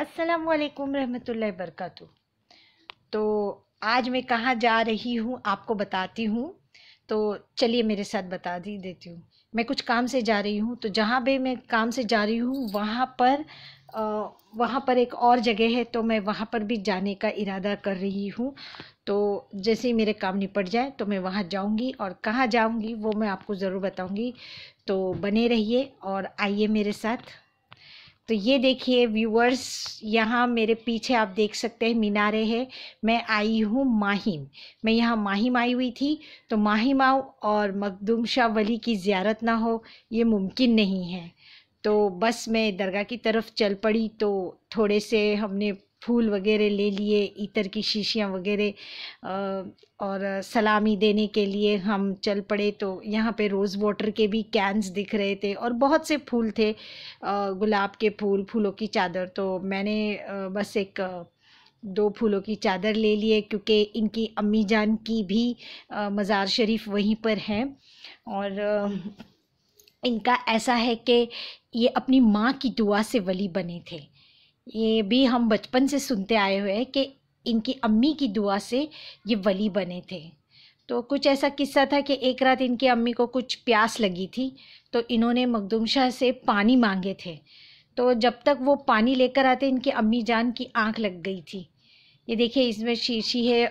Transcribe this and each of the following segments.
असलकम रहमतुल्लाह बरकत तो आज मैं कहाँ जा रही हूँ आपको बताती हूँ तो चलिए मेरे साथ बता दी देती हूँ मैं कुछ काम से जा रही हूँ तो जहाँ भी मैं काम से जा रही हूँ वहाँ पर वहाँ पर एक और जगह है तो मैं वहाँ पर भी जाने का इरादा कर रही हूँ तो जैसे ही मेरे काम निपट जाए तो मैं वहाँ जाऊँगी और कहाँ जाऊँगी वो मैं आपको ज़रूर बताऊँगी तो बने रहिए और आइए मेरे साथ तो ये देखिए व्यूवर्स यहाँ मेरे पीछे आप देख सकते हैं मीनारे है मैं आई हूँ माहिम मैं यहाँ माहिम आई हुई थी तो माहिम आओ और मखदूम शाह वली की ज़्यारत ना हो ये मुमकिन नहीं है तो बस मैं दरगाह की तरफ चल पड़ी तो थोड़े से हमने फूल वगैरह ले लिए इतर की शीशियाँ वगैरह और सलामी देने के लिए हम चल पड़े तो यहाँ पे रोज़ वाटर के भी कैंस दिख रहे थे और बहुत से फूल थे गुलाब के फूल फूलों की चादर तो मैंने बस एक दो फूलों की चादर ले लिए क्योंकि इनकी अम्मी जान की भी मज़ार शरीफ वहीं पर हैं और इनका ऐसा है कि ये अपनी माँ की दुआ से वली बने थे ये भी हम बचपन से सुनते आए हुए हैं कि इनकी अम्मी की दुआ से ये वली बने थे तो कुछ ऐसा किस्सा था कि एक रात इनकी अम्मी को कुछ प्यास लगी थी तो इन्होंने मखदूम शाह से पानी मांगे थे तो जब तक वो पानी लेकर आते इनकी अम्मी जान की आंख लग गई थी ये देखिए इसमें शीशी है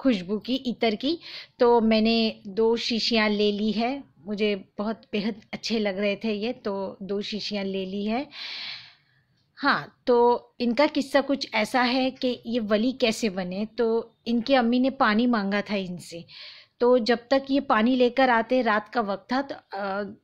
खुशबू की इतर की तो मैंने दो शीशियाँ ले ली है मुझे बहुत बेहद अच्छे लग रहे थे ये तो दो शीशियाँ ले ली है हाँ तो इनका किस्सा कुछ ऐसा है कि ये वली कैसे बने तो इनकी अम्मी ने पानी मांगा था इनसे तो जब तक ये पानी लेकर आते रात का वक्त था तो